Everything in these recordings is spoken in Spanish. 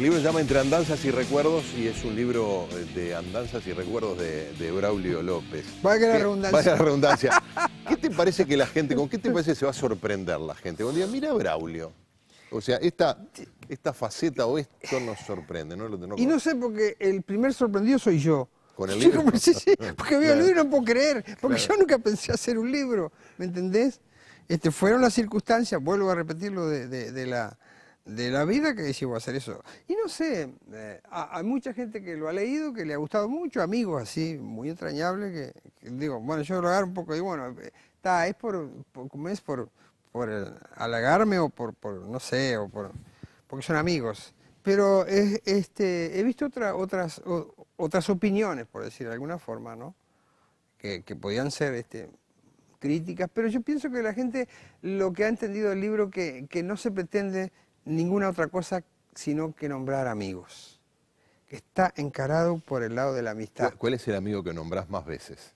El libro se llama Entre andanzas y recuerdos y es un libro eh, de andanzas y recuerdos de, Braulio López. Vaya la redundancia. Vaya la redundancia. ¿Qué te parece que la gente, con qué te parece que se va a sorprender la gente? Cuando día mira Braulio. O sea, esta, esta faceta o esto nos sorprende, y no sé, porque el primer sorprendido soy yo. ¿Con el libro? sí, sí, porque veo el libro y no puedo creer, porque yo nunca pensé hacer un libro, ¿me entendés? Este, fueron las circunstancias, vuelvo a repetirlo, de, de la de la vida que voy a hacer eso. Y no sé, eh, hay mucha gente que lo ha leído, que le ha gustado mucho, amigos así, muy entrañables, que, digo, bueno, yo lo agarro un poco y bueno, está, eh, es por, es por, por alagarme... halagarme o por, por, no sé, o por, porque son amigos. Pero este, he visto otra, otras, otras opiniones, por decir de alguna forma, ¿no? Que, que podían ser este, críticas, pero yo pienso que la gente lo que ha entendido del libro, que, que no se pretende ninguna otra cosa sino que nombrar amigos, que está encarado por el lado de la amistad. ¿Cuál es el amigo que nombrás más veces?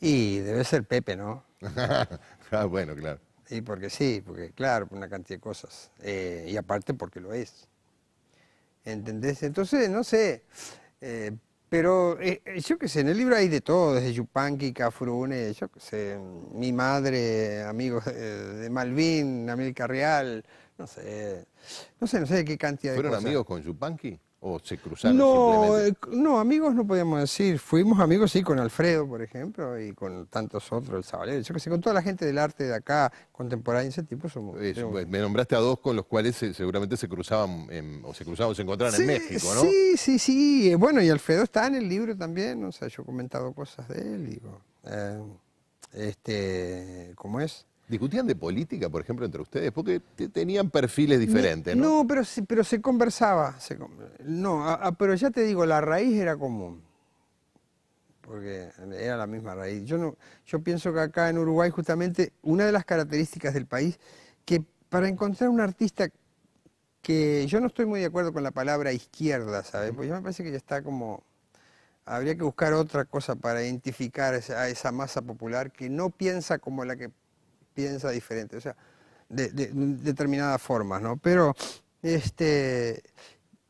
Y debe ser Pepe, ¿no? Ah, bueno, claro. Y porque sí, porque claro, por una cantidad de cosas. Eh, y aparte porque lo es. ¿Entendés? Entonces, no sé. Eh, pero eh, yo qué sé, en el libro hay de todo, desde Yupanqui, Cafrune, yo qué sé, mi madre, amigos de Malvin, América Real, no sé, no sé, no sé qué cantidad de ¿Fueron amigos con Yupanqui? ¿O se cruzaron no, eh, no, amigos no podíamos decir. Fuimos amigos, sí, con Alfredo, por ejemplo, y con tantos otros, el Sabalero, yo que sé, con toda la gente del arte de acá, contemporánea, ese tipo somos. Eh, pues, me nombraste a dos con los cuales eh, seguramente se cruzaban, o se cruzaban, o se encontraban en México, ¿no? Sí, sí, sí. Bueno, y Alfredo está en el libro también, o sea, yo he comentado cosas de él, digo. este, ¿cómo es? ¿Discutían de política, por ejemplo, entre ustedes? Porque tenían perfiles diferentes, ¿no? No, pero, pero se conversaba. no, pero ya te digo, la raíz era común. Porque era la misma raíz. Yo, no, yo pienso que acá en Uruguay, justamente, una de las características del país, que para encontrar un artista que yo no estoy muy de acuerdo con la palabra izquierda, ¿sabes? Porque yo me parece que ya está como... Habría que buscar otra cosa para identificar a esa masa popular que no piensa como la que piensa diferente, o sea, de, determinadas formas, ¿no? Pero, este,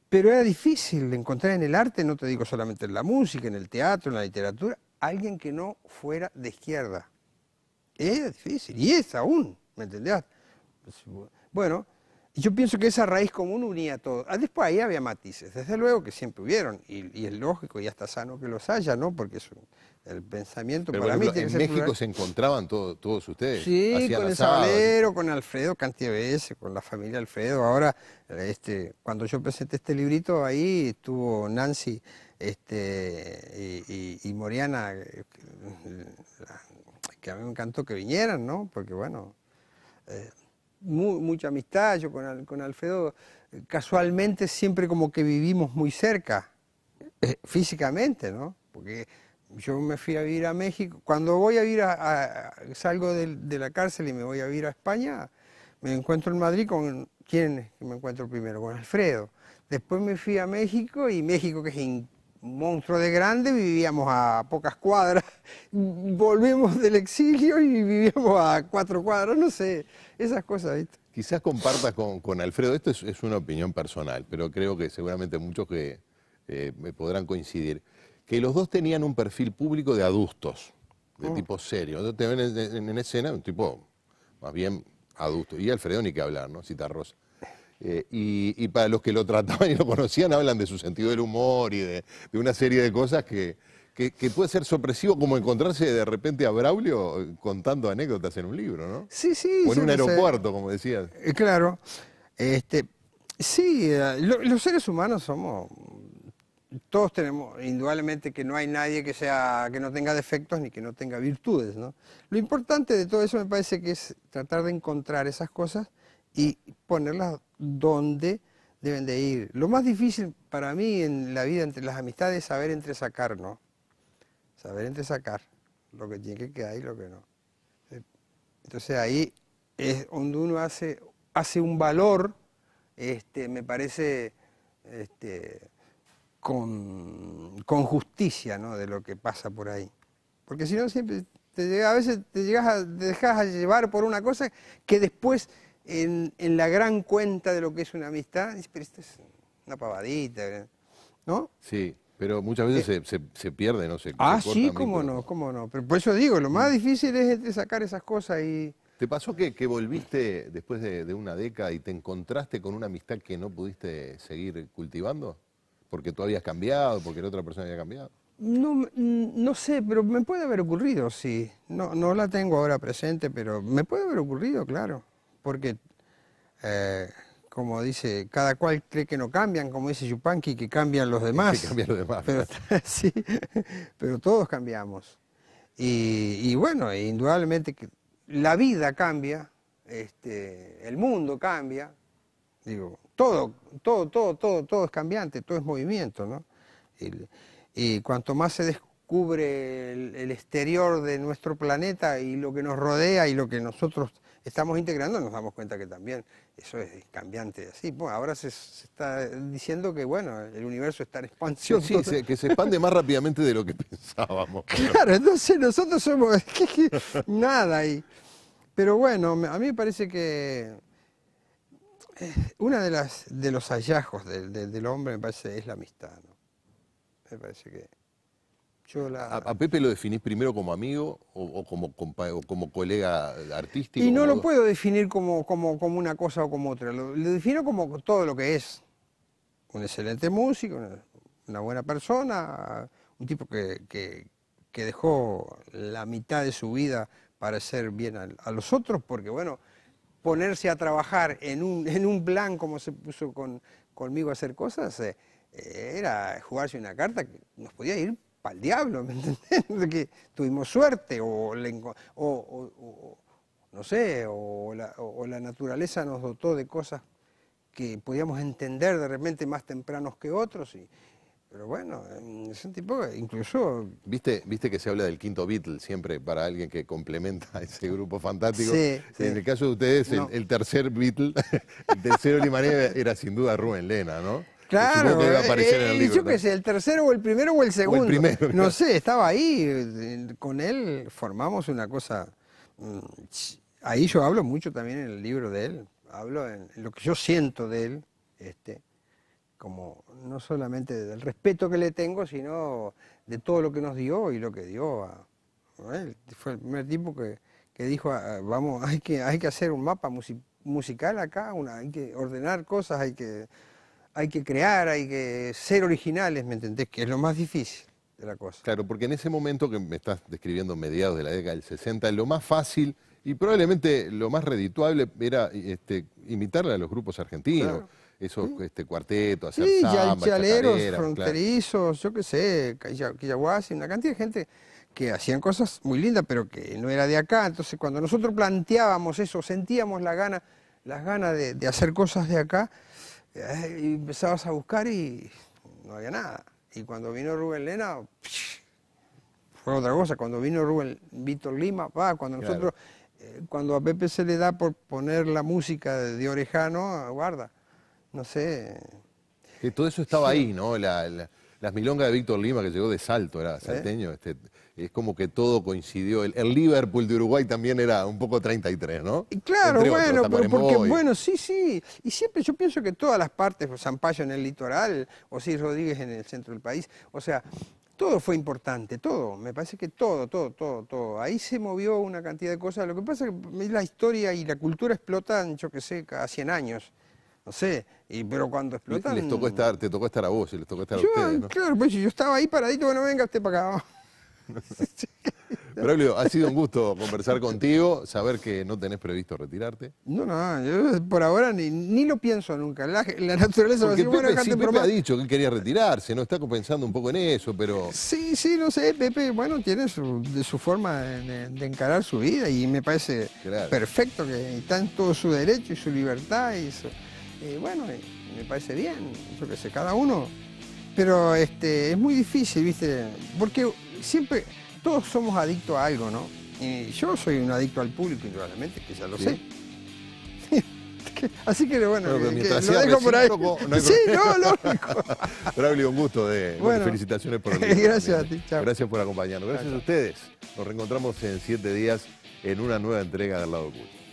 pero era difícil encontrar en el arte, no te digo solamente en la música, en el teatro, en la literatura, alguien que no fuera de izquierda. Era difícil, y es aún, ¿me entendías? bueno, yo pienso que esa raíz común unía todo ah, después ahí había matices, desde luego que siempre hubieron, y, y, es lógico y hasta sano que los haya, ¿no? Porque es el pensamiento Pero En México se encontraban todos ustedes. Sí, con el sabalero, con Alfredo Cantieves, con la familia Alfredo. Ahora, este, cuando yo presenté este librito, ahí estuvo Nancy este, y, Moriana, eh, que a mí me encantó que vinieran, ¿no? Porque bueno... Eh, mucha amistad, yo con, Alfredo eh, casualmente siempre como que vivimos muy cerca, eh, físicamente, ¿no? Porque yo me fui a vivir a México, cuando voy a vivir a, salgo de, la cárcel y me voy a vivir a España, me encuentro en Madrid con, ¿quién me encuentro primero? Con Alfredo. Después me fui a México y México que es monstruo de grande, vivíamos a pocas cuadras, volvimos del exilio y vivíamos a cuatro cuadras, no sé, esas cosas, Quizás compartas con, Alfredo, esto es, una opinión personal, pero creo que seguramente muchos que eh, me podrán coincidir, que los dos tenían un perfil público de adultos, de mm. tipo serio. Te ven en, escena un tipo más bien adulto. Y Alfredo ni que hablar, ¿no? Rosa. Eh, y, para los que lo trataban y lo conocían, hablan de su sentido del humor y de, una serie de cosas que, puede ser sorpresivo como encontrarse de repente a Braulio eh, contando anécdotas en un libro, ¿no? Sí, sí. O en un aeropuerto, como decías. Eh, claro. Este, sí, los seres humanos somos. Todos tenemos, indudablemente, que no hay nadie que, sea, que no tenga defectos ni que no tenga virtudes, ¿no? Lo importante de todo eso me parece que es tratar de encontrar esas cosas y ponerlas dónde deben de ir. Lo más difícil para mí en la vida entre las amistades es saber entresacar, ¿no? Saber entresacar lo que tiene que quedar y lo que no. Entonces ahí es donde uno hace, hace un valor, este, me parece, este, con, con, justicia ¿no? de lo que pasa por ahí. Porque si no siempre te llega, a veces te llegas a, te dejas a llevar por una cosa que después en, la gran cuenta de lo que es una amistad, pero esto es una pavadita, ¿no? Sí, pero muchas veces eh. se, pierde, no sé. Ah, sí, cómo no, cómo no. Pero por eso digo, lo más mm. difícil es este, sacar esas cosas y... ¿Te pasó que, volviste después de, una década y te encontraste con una amistad que no pudiste seguir cultivando? ¿Porque tú habías cambiado? ¿Porque la otra persona había cambiado? No, mm, no sé, pero me puede haber ocurrido, sí. No, no la tengo ahora presente, pero me puede haber ocurrido, claro porque, eh, como dice, cada cual cree que no cambian, como dice Yupanqui, que cambian los demás. Que cambian los demás. Pero, todos cambiamos. Y, bueno, indudablemente la vida cambia, este, el mundo cambia, digo, todo, todo, todo, todo, todo es cambiante, todo es movimiento, ¿no? Y, cuanto más se descubre el, exterior de nuestro planeta y lo que nos rodea y lo que nosotros estamos integrando, nos damos cuenta que también eso es cambiante. Así, bueno, ahora se, está diciendo que bueno, el universo está en expansión. Sí, que se expande más rápidamente de lo que pensábamos. Claro, entonces nosotros somos nada ahí. pero bueno, a mí me parece que eh, uno de las de los hallazgos del, del, hombre me parece es la amistad, Me parece que a, Pepe lo definís primero como amigo o, como, como, colega artístico? Y no lo puedo definir como, como, una cosa o como otra. Lo, defino como todo lo que es. Un excelente músico, una, buena persona, un tipo que, dejó la mitad de su vida para hacer bien a, los otros, porque bueno, ponerse a trabajar en un, en un plan como se puso con, conmigo a hacer cosas, eh, era jugarse una carta que nos podía ir para el diablo, ¿me entendés? que tuvimos suerte o, o, no sé, la, o la naturaleza nos dotó de cosas que podíamos entender de repente más tempranos que otros. Y, pero bueno, es un tipo incluso... ¿Viste, viste que se habla del quinto Beatle siempre para alguien que complementa a ese grupo fantástico. En el caso de ustedes, el, tercer Beatle, el tercero limanés era sin duda Rubén Lena, ¿no? Claro, eh, el tercero o el primero o el segundo. no sé, estaba ahí, eh, con él formamos una cosa. Mm, ahí yo hablo mucho también en el libro de él, hablo en lo que yo siento de él, este, como no solamente del respeto que le tengo, sino de todo lo que nos dio y lo que dio a, él. Fue el primer tipo que, dijo, ah, ah, vamos, hay que, hay que hacer un mapa musical acá, una, hay que ordenar cosas, hay que hay que crear, hay que ser originales, ¿me entendés? Que es lo más difícil de la cosa. Claro, porque en ese momento que me estás describiendo, mediados de la década del 60, lo más fácil y probablemente lo más redituable era este, imitarle a los grupos argentinos. Esos este, cuartetos, hacer sí, chaleros, fronterizos, yo qué sé, Quillahuasi, una cantidad de gente que hacían cosas muy lindas, pero que no era de acá. Entonces, cuando nosotros planteábamos eso, sentíamos la gana, las ganas de hacer cosas de acá, eh, y empezabas a buscar y no había nada. Y cuando vino Rubén Lena, fue otra cosa. Cuando vino Rubén Víctor Lima, va, cuando nosotros, eh, cuando a Pepe se le da por poner la música de, Orejano, guarda, no sé. Que todo eso estaba ahí, ¿no? La, las milongas de Víctor Lima que llegó de Salto, era salteño, este, es como que todo coincidió. El, Liverpool de Uruguay también era un poco 33, ¿no? Claro, bueno, porque, bueno, sí, sí. Y siempre yo pienso que todas las partes, Zampayo en el litoral, o sí Rodríguez en el centro del país, o sea, todo fue importante, todo. Me parece que todo, todo, todo, todo. Ahí se movió una cantidad de cosas. Lo que pasa es que la historia y la cultura explotan, yo qué sé, cada 100 años no sé, pero cuando explotan... Les tocó estar, te tocó estar a vos y les tocó estar a ustedes, ¿no? Claro, pues yo estaba ahí paradito, bueno, venga usted para acá. Braulio, ha sido un gusto conversar contigo, saber que no tenés previsto retirarte. No, no, yo por ahora ni, ni lo pienso nunca. La, naturaleza Porque ha dicho que quería retirarse, no está pensando un poco en eso, pero... Sí, sí, no sé, Pepe, bueno, tiene su, de su forma de, encarar su vida y me parece perfecto que está en todo su derecho y su libertad y, bueno, me parece bien, yo que sé, cada uno. Pero este, es muy difícil, ¿viste? Porque siempre, todos somos adictos a algo, ¿no? Y yo soy un adicto al público, indudablemente, que ya lo sé. Así que bueno, eh, lo dejo por ahí. sí, no, lógico. Braulio, un gusto de felicitaciones por el Gracias a ti, chao. Gracias por acompañarnos. Gracias, a ustedes. Nos reencontramos en siete días en una nueva entrega del lado Público.